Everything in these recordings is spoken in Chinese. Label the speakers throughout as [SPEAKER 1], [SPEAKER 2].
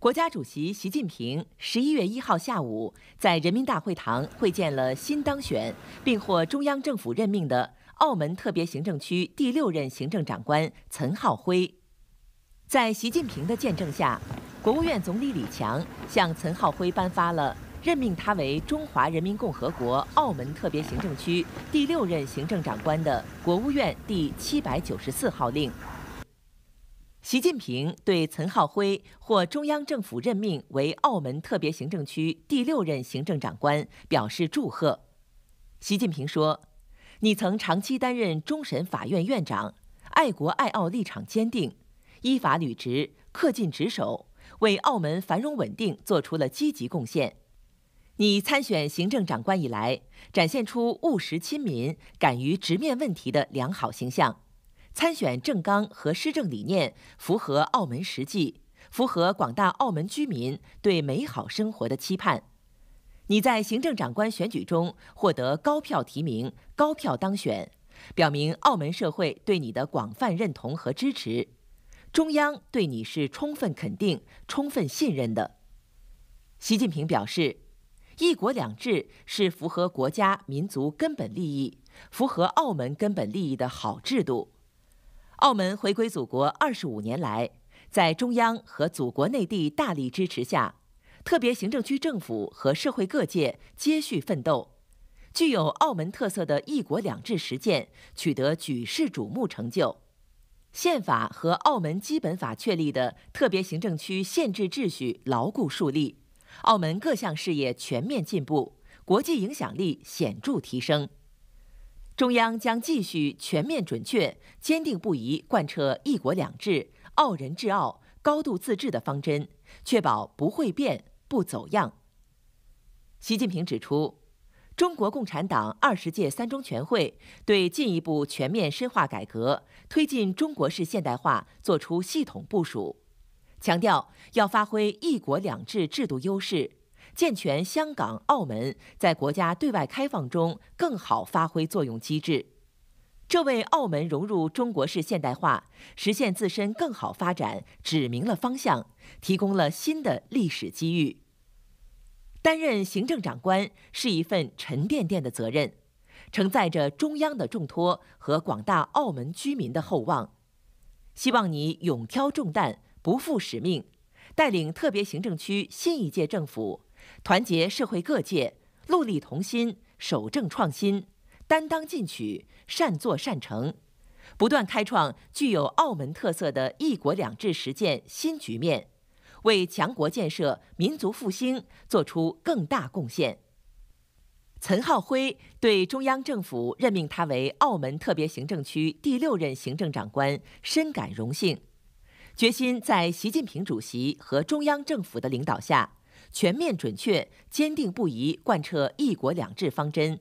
[SPEAKER 1] 国家主席习近平十一月一号下午在人民大会堂会见了新当选并获中央政府任命的澳门特别行政区第六任行政长官岑浩辉。在习近平的见证下，国务院总理李强向岑浩辉颁发了任命他为中华人民共和国澳门特别行政区第六任行政长官的国务院第七百九十四号令。习近平对岑浩辉获中央政府任命为澳门特别行政区第六任行政长官表示祝贺。习近平说：“你曾长期担任终审法院院长，爱国爱澳立场坚定，依法履职，恪尽职守，为澳门繁荣稳定作出了积极贡献。你参选行政长官以来，展现出务实亲民、敢于直面问题的良好形象。”参选政纲和施政理念符合澳门实际，符合广大澳门居民对美好生活的期盼。你在行政长官选举中获得高票提名、高票当选，表明澳门社会对你的广泛认同和支持。中央对你是充分肯定、充分信任的。习近平表示：“一国两制是符合国家民族根本利益、符合澳门根本利益的好制度。”澳门回归祖国二十五年来，在中央和祖国内地大力支持下，特别行政区政府和社会各界接续奋斗，具有澳门特色的“一国两制”实践取得举世瞩目成就。宪法和澳门基本法确立的特别行政区宪制秩序牢固树立，澳门各项事业全面进步，国际影响力显著提升。中央将继续全面、准确、坚定不移贯彻“一国两制”、澳人治澳、高度自治的方针，确保不会变、不走样。习近平指出，中国共产党二十届三中全会对进一步全面深化改革、推进中国式现代化作出系统部署，强调要发挥“一国两制”制度优势。健全香港、澳门在国家对外开放中更好发挥作用机制，这为澳门融入中国式现代化、实现自身更好发展指明了方向，提供了新的历史机遇。担任行政长官是一份沉甸甸的责任，承载着中央的重托和广大澳门居民的厚望，希望你勇挑重担，不负使命，带领特别行政区新一届政府。团结社会各界，戮力同心，守正创新，担当进取，善作善成，不断开创具有澳门特色的一国两制实践新局面，为强国建设、民族复兴做出更大贡献。岑浩辉对中央政府任命他为澳门特别行政区第六任行政长官深感荣幸，决心在习近平主席和中央政府的领导下。全面准确、坚定不移贯彻“一国两制”方针，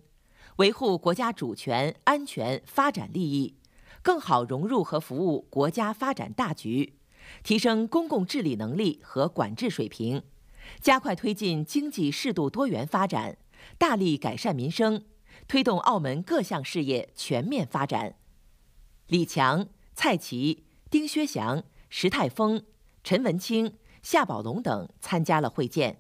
[SPEAKER 1] 维护国家主权、安全、发展利益，更好融入和服务国家发展大局，提升公共治理能力和管制水平，加快推进经济适度多元发展，大力改善民生，推动澳门各项事业全面发展。李强、蔡奇、丁薛祥、石泰峰、陈文清。夏宝龙等参加了会见。